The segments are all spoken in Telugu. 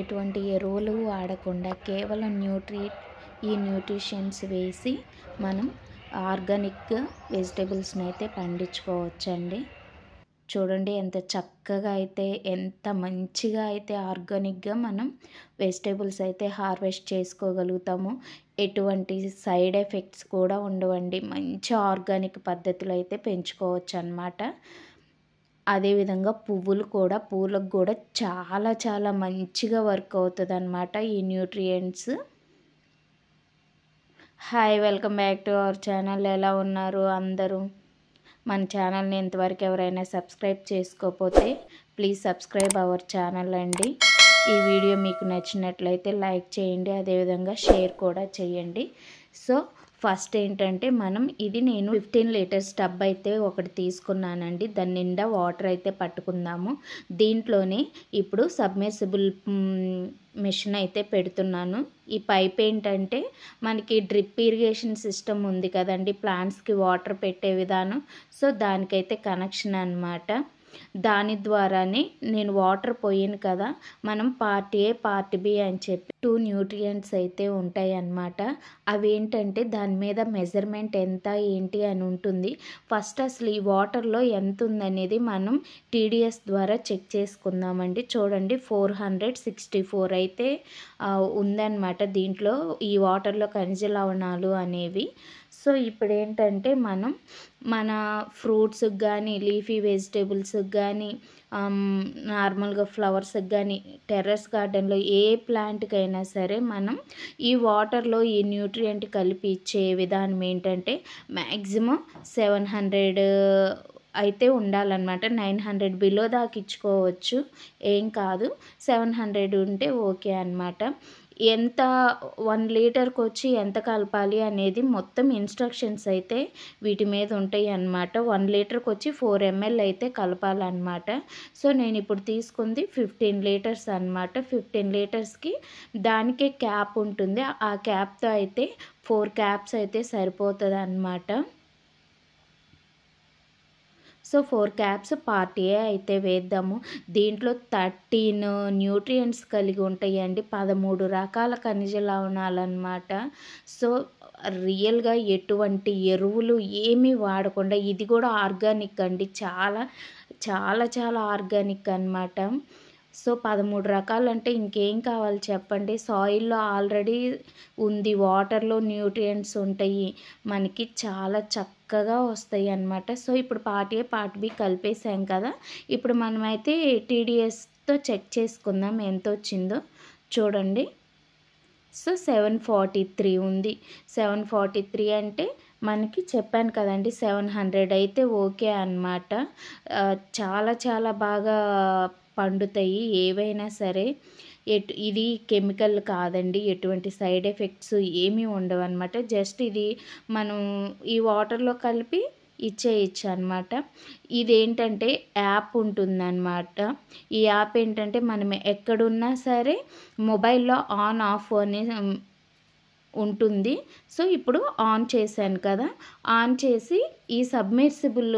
ఎటువంటి ఎరువులు వాడకుండా కేవలం న్యూట్రీ ఈ న్యూట్రిషన్స్ వేసి మనం ఆర్గానిక్ వెజిటేబుల్స్ని అయితే పండించుకోవచ్చండి చూడండి ఎంత చక్కగా అయితే ఎంత మంచిగా అయితే ఆర్గానిక్గా మనం వెజిటేబుల్స్ అయితే హార్వెస్ట్ చేసుకోగలుగుతాము ఎటువంటి సైడ్ ఎఫెక్ట్స్ కూడా ఉండవండి మంచి ఆర్గానిక్ పద్ధతులు అయితే పెంచుకోవచ్చు అన్నమాట అదేవిధంగా పువ్వులు కూడా పూలకు కూడా చాలా చాలా మంచిగా వర్క్ అవుతుంది అనమాట ఈ nutrients hi welcome back to our channel ఎలా ఉన్నారు అందరూ మన ఛానల్ని ఇంతవరకు ఎవరైనా సబ్స్క్రైబ్ చేసుకోకపోతే ప్లీజ్ సబ్స్క్రైబ్ అవర్ ఛానల్ అండి ఈ వీడియో మీకు నచ్చినట్లయితే లైక్ చేయండి అదేవిధంగా షేర్ కూడా చేయండి సో ఫస్ట్ ఏంటంటే మనం ఇది నేను ఫిఫ్టీన్ లీటర్స్ టబ్ అయితే ఒకటి తీసుకున్నానండి దాని నిండా వాటర్ అయితే పట్టుకుందాము దీంట్లోనే ఇప్పుడు సబ్మెర్సిబుల్ మిషన్ అయితే పెడుతున్నాను ఈ పైప్ ఏంటంటే మనకి డ్రిప్ ఇరిగేషన్ సిస్టమ్ ఉంది కదండి ప్లాంట్స్కి వాటర్ పెట్టే విధానం సో దానికైతే కనెక్షన్ అనమాట దాని ద్వారానే నేను వాటర్ పోయాను కదా మనం పార్ట్ ఏ పార్ట్ బి అని చెప్పి టూ న్యూట్రియంట్స్ అయితే ఉంటాయి అన్నమాట అవి ఏంటంటే దాని మీద మెజర్మెంట్ ఎంత ఏంటి అని ఉంటుంది ఫస్ట్ అసలు ఈ వాటర్లో ఎంత ఉందనేది మనం టీడీఎస్ ద్వారా చెక్ చేసుకుందామండి చూడండి ఫోర్ హండ్రెడ్ సిక్స్టీ ఫోర్ అయితే ఉందన్నమాట దీంట్లో ఈ వాటర్లో ఖనిజ లవణాలు అనేవి సో ఇప్పుడు ఏంటంటే మనం మన ఫ్రూట్స్కి కానీ లీఫీ వెజిటేబుల్స్కి కానీ నార్మల్గా ఫ్లవర్స్కి కానీ టెర్రస్ గార్డెన్లో ఏ ప్లాంట్కైనా సరే మనం ఈ వాటర్లో ఈ న్యూట్రియంట్ కలిపి ఇచ్చే విధానం ఏంటంటే మ్యాక్సిమం సెవెన్ హండ్రెడ్ అయితే ఉండాలన్నమాట నైన్ హండ్రెడ్ బిలో దాకా ఇచ్చుకోవచ్చు ఏం కాదు సెవెన్ హండ్రెడ్ ఉంటే ఓకే అనమాట ఎంత వన్ లీటర్కి వచ్చి ఎంత కలపాలి అనేది మొత్తం ఇన్స్ట్రక్షన్స్ అయితే వీటి మీద ఉంటాయి అన్నమాట వన్ లీటర్కి వచ్చి ఫోర్ ఎంఎల్ అయితే కలపాలన్నమాట సో నేను ఇప్పుడు తీసుకుంది ఫిఫ్టీన్ లీటర్స్ అనమాట ఫిఫ్టీన్ లీటర్స్కి దానికే క్యాప్ ఉంటుంది ఆ క్యాప్తో అయితే ఫోర్ క్యాప్స్ అయితే సరిపోతుంది అన్నమాట సో ఫోర్ క్యాప్స్ పార్టీయే అయితే వేద్దాము దీంట్లో థర్టీన్ న్యూట్రియంట్స్ కలిగి ఉంటాయండి పదమూడు రకాల ఖనిజ లవణాలన్నమాట సో రియల్గా ఎటువంటి ఎరువులు ఏమీ వాడకుండా ఇది కూడా ఆర్గానిక్ అండి చాలా చాలా చాలా ఆర్గానిక్ అనమాట సో పదమూడు రకాలు అంటే ఇంకేం కావాలి చెప్పండి సాయిల్లో ఆల్రెడీ ఉంది వాటర్లో న్యూట్రియంట్స్ ఉంటాయి మనకి చాలా చక్కగా వస్తాయి అన్నమాట సో ఇప్పుడు పార్ట్ ఏ పార్ట్ బి కలిపేసాం కదా ఇప్పుడు మనమైతే టీడీఎస్తో చెక్ చేసుకుందాం ఎంత వచ్చిందో చూడండి సో సెవెన్ ఫార్టీ త్రీ ఉంది సెవెన్ ఫార్టీ త్రీ అంటే మనకి చెప్పాను కదండి సెవెన్ హండ్రెడ్ అయితే ఓకే అనమాట చాలా చాలా బాగా పండుతాయి ఏవైనా సరే ఎటు ఇది కెమికల్ కాదండి ఎటువంటి సైడ్ ఎఫెక్ట్స్ ఏమీ ఉండవు అనమాట జస్ట్ ఇది మనం ఈ వాటర్లో కలిపి ఇచ్చేయచ్చు అనమాట ఇదేంటంటే యాప్ ఉంటుందన్నమాట ఈ యాప్ ఏంటంటే మనం ఎక్కడున్నా సరే మొబైల్లో ఆన్ ఆఫ్ అనే ఉంటుంది సో ఇప్పుడు ఆన్ చేశాను కదా ఆన్ చేసి ఈ సబ్మెర్సిబుల్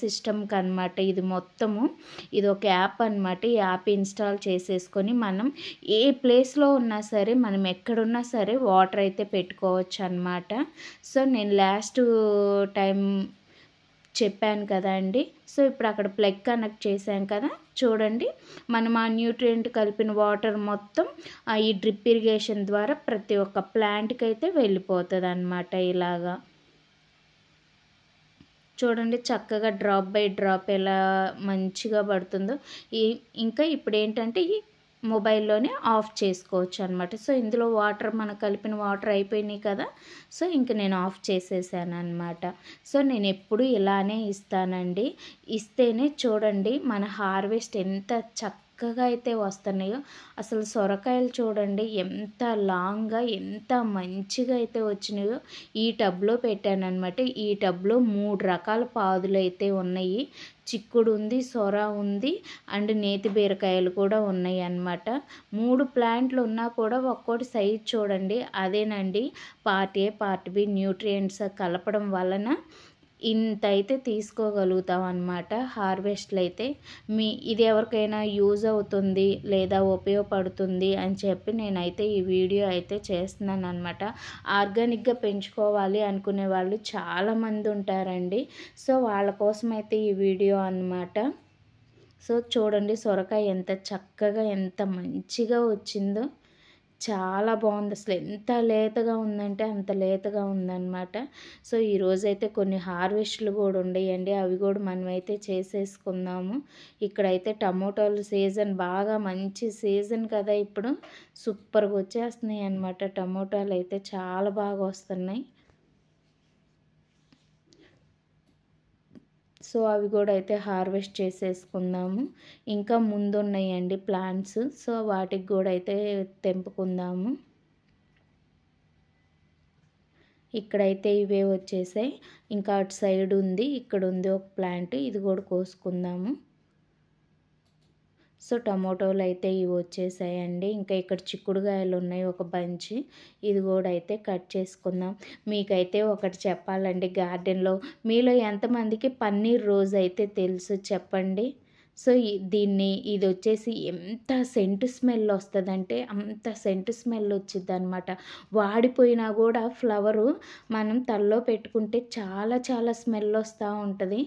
సిస్టమ్కి అనమాట ఇది మొత్తము ఇది ఒక యాప్ అనమాట ఈ యాప్ ఇన్స్టాల్ చేసేసుకొని మనం ఏ ప్లేస్లో ఉన్నా సరే మనం ఎక్కడున్నా సరే వాటర్ అయితే పెట్టుకోవచ్చు అనమాట సో నేను లాస్ట్ టైం చెప్పాను కదా అండి సో ఇప్పుడు అక్కడ ప్లగ్ కనెక్ట్ చేశాం కదా చూడండి మనం ఆ న్యూట్రియంట్ కలిపిన వాటర్ మొత్తం ఈ డ్రిప్ ఇరిగేషన్ ద్వారా ప్రతి ఒక్క ప్లాంట్కి అయితే వెళ్ళిపోతుంది అనమాట ఇలాగా చూడండి చక్కగా డ్రాప్ బై డ్రాప్ ఎలా మంచిగా పడుతుందో ఇంకా ఇప్పుడు ఏంటంటే ఈ మొబైల్లోనే ఆఫ్ చేసుకోవచ్చు అనమాట సో ఇందులో వాటర్ మన కలిపిన వాటర్ అయిపోయినాయి కదా సో ఇంక నేను ఆఫ్ చేసేసాను అనమాట సో నేను ఎప్పుడు ఇలానే ఇస్తానండి ఇస్తేనే చూడండి మన హార్వెస్ట్ ఎంత చక్క చక్కగా అయితే వస్తున్నాయో అసలు సొరకాయలు చూడండి ఎంత లాంగ్గా ఎంత మంచిగా అయితే వచ్చినాయో ఈ టబ్లో పెట్టానమాట ఈ టబ్లో మూడు రకాల పాదులు అయితే ఉన్నాయి చిక్కుడు ఉంది సొర ఉంది అండ్ నేతి బీరకాయలు కూడా ఉన్నాయి అన్నమాట మూడు ప్లాంట్లు ఉన్నా కూడా ఒక్కోటి సైజ్ చూడండి అదేనండి part A part B nutrients కలపడం వలన ఇంత అయితే తీసుకోగలుగుతాం అనమాట హార్వెస్ట్లు అయితే మీ ఇది ఎవరికైనా యూజ్ అవుతుంది లేదా ఉపయోగపడుతుంది అని చెప్పి నేనైతే ఈ వీడియో అయితే చేస్తున్నాను అనమాట ఆర్గానిక్గా పెంచుకోవాలి అనుకునే వాళ్ళు చాలామంది ఉంటారండి సో వాళ్ళ కోసం అయితే ఈ వీడియో అనమాట సో చూడండి సొరకాయ ఎంత చక్కగా ఎంత మంచిగా వచ్చిందో చాలా బాగుంది అసలు ఎంత లేతగా ఉందంటే అంత లేతగా ఉందన్నమాట సో ఈరోజైతే కొన్ని హార్వెస్ట్లు కూడా ఉండేయండి అవి కూడా మనమైతే చేసేసుకుందాము ఇక్కడైతే టమోటాలు సీజన్ బాగా మంచి సీజన్ కదా ఇప్పుడు సూపర్గా వచ్చేస్తున్నాయి అనమాట టమోటాలు అయితే చాలా బాగా వస్తున్నాయి సో అవి కూడా అయితే హార్వెస్ట్ చేసేసుకుందాము ఇంకా ముందున్నాయండి ప్లాంట్స్ సో వాటికి కూడా అయితే తెంపుకుందాము ఇక్కడైతే ఇవే వచ్చేసాయి ఇంకా అటు సైడ్ ఉంది ఇక్కడ ఉంది ఒక ప్లాంట్ ఇది కూడా కోసుకుందాము సో టమోటోలు అయితే ఇవి వచ్చేసాయండి ఇంకా ఇక్కడ చిక్కుడుగాయలు ఉన్నాయి ఒక బంచి ఇది కూడా అయితే కట్ చేసుకుందాం మీకైతే ఒకటి చెప్పాలండి గార్డెన్లో మీలో ఎంతమందికి పన్నీర్ రోజు అయితే తెలుసు చెప్పండి సో దీన్ని ఇది వచ్చేసి ఎంత సెంటు స్మెల్ వస్తుందంటే అంత సెంటు స్మెల్ వచ్చింది అనమాట వాడిపోయినా కూడా ఫ్లవరు మనం తల్లో పెట్టుకుంటే చాలా చాలా స్మెల్ వస్తూ ఉంటుంది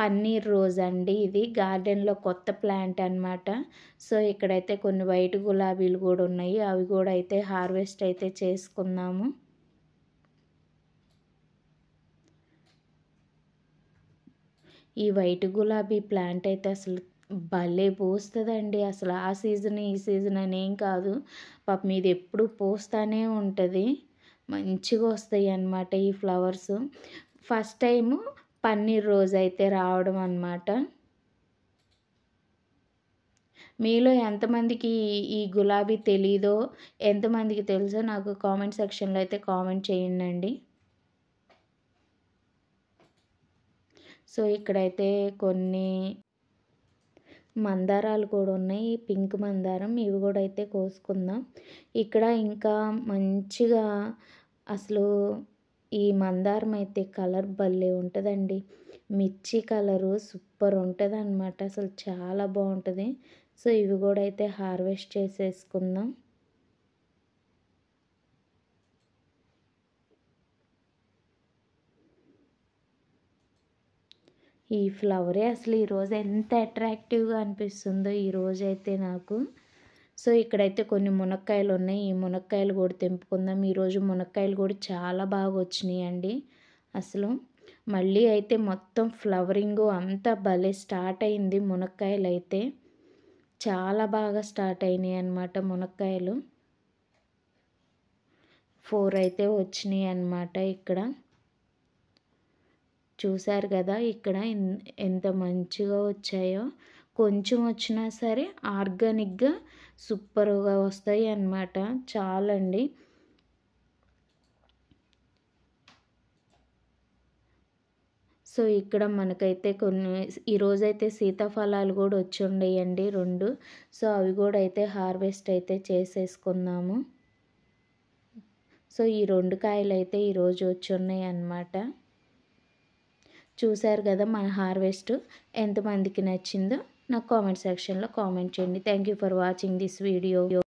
పన్నీర్ రోజ్ అండి ఇది గార్డెన్లో కొత్త ప్లాంట్ అనమాట సో ఇక్కడైతే కొన్ని వైట్ గులాబీలు కూడా ఉన్నాయి అవి కూడా అయితే హార్వెస్ట్ అయితే చేసుకుందాము ఈ వైట్ గులాబీ ప్లాంట్ అయితే అసలు భలే పూస్తుందండి అసలు ఆ సీజన్ ఈ సీజన్ అనేం కాదు పాపం మీద ఎప్పుడు పూస్తూనే ఉంటుంది మంచిగా వస్తాయి అన్నమాట ఈ ఫ్లవర్స్ ఫస్ట్ టైము పన్నీర్ రోజు అయితే రావడం అన్నమాట మీలో ఎంతమందికి ఈ గులాబీ తెలీదో ఎంతమందికి తెలుసో నాకు కామెంట్ సెక్షన్లో అయితే కామెంట్ చేయండి సో ఇక్కడైతే కొన్ని మందారాలు కూడా ఉన్నాయి పింక్ మందారం ఇవి కూడా అయితే కోసుకుందాం ఇక్కడ ఇంకా మంచిగా అసలు ఈ మందారం అయితే కలర్ భలే ఉంటుందండి మిర్చి కలరు సూపర్ ఉంటుంది అనమాట అసలు చాలా బాగుంటుంది సో ఇవి కూడా అయితే హార్వెస్ట్ చేసేసుకుందాం ఈ ఫ్లవరే అసలు ఈరోజు ఎంత అట్రాక్టివ్గా అనిపిస్తుందో ఈరోజైతే నాకు సో ఇక్కడైతే కొన్ని మునక్కాయలు ఉన్నాయి ఈ మునక్కాయలు కూడా తెంపుకుందాం ఈరోజు మునక్కాయలు కూడా చాలా బాగా వచ్చినాయి అండి అసలు మళ్ళీ అయితే మొత్తం ఫ్లవరింగ్ అంతా భలే స్టార్ట్ అయింది మునక్కాయలు అయితే చాలా బాగా స్టార్ట్ అయినాయి అన్నమాట మునక్కాయలు ఫోర్ అయితే వచ్చినాయి అన్నమాట ఇక్కడ చూశారు కదా ఇక్కడ ఎంత మంచిగా వచ్చాయో కొంచెం వచ్చినా సరే ఆర్గానిక్గా సూపర్గా వస్తాయి అన్నమాట చాలండి సో ఇక్కడ మనకైతే కొన్ని ఈరోజైతే సీతాఫలాలు కూడా వచ్చి ఉండేయండి రెండు సో అవి కూడా అయితే హార్వెస్ట్ అయితే చేసేసుకుందాము సో ఈ రెండు కాయలు అయితే ఈరోజు వచ్చి ఉన్నాయి అన్నమాట చూశారు కదా మన హార్వెస్ట్ ఎంతమందికి నచ్చిందో నాకు కామెంట్ సెక్షన్లో కామెంట్ చేయండి thank for watching this video